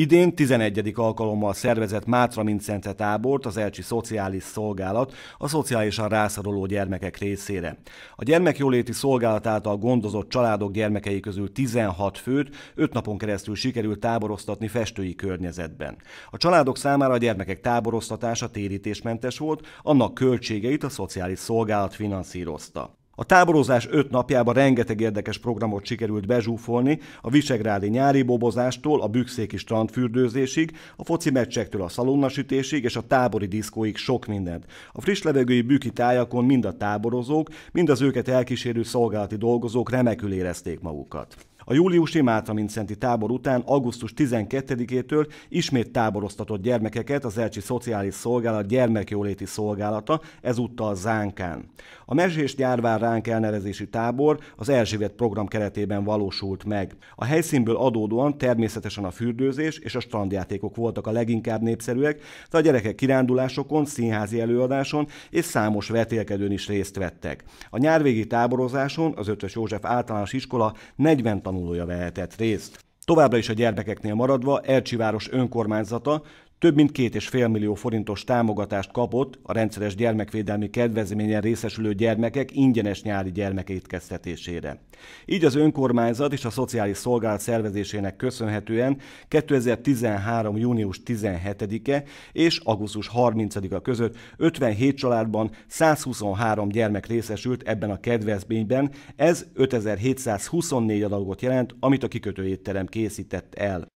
Idén 11. alkalommal szervezett Mátra Mincente tábort az Elcsi Szociális Szolgálat a szociálisan rászoruló gyermekek részére. A gyermekjóléti szolgálat által gondozott családok gyermekei közül 16 főt 5 napon keresztül sikerült táboroztatni festői környezetben. A családok számára a gyermekek táboroztatása térítésmentes volt, annak költségeit a szociális szolgálat finanszírozta. A táborozás öt napjában rengeteg érdekes programot sikerült bezsúfolni, a visegrádi nyári bobozástól a bükszéki strandfürdőzésig, a foci meccsektől a szalonnasütésig és a tábori diszkóig sok mindent. A friss levegői büki tájakon mind a táborozók, mind az őket elkísérő szolgálati dolgozók remekül érezték magukat. A júliusi Márta-Mincenti tábor után augusztus 12-től ismét táboroztatott gyermekeket az Elcsi Szociális Szolgálat gyermekjóléti szolgálata, ezúttal Zánkán. A Mezsés Gyárvár ránk elnevezési tábor az Erzsébet program keretében valósult meg. A helyszínből adódóan természetesen a fürdőzés és a strandjátékok voltak a leginkább népszerűek, de a gyerekek kirándulásokon, színházi előadáson és számos vetélkedőn is részt vettek. A nyárvégi táborozáson az 5. József általános iskola 40 tanulója vehetett részt. Továbbra is a gyermekeknél maradva Ercsi város önkormányzata több mint két és fél millió forintos támogatást kapott a rendszeres gyermekvédelmi kedvezményen részesülő gyermekek ingyenes nyári gyermekétkeztetésére. Így az önkormányzat és a szociális szolgálat szervezésének köszönhetően 2013. június 17-e és augusztus 30-a között 57 családban 123 gyermek részesült ebben a kedvezményben, ez 5724 adagot jelent, amit a kikötőétterem készített el.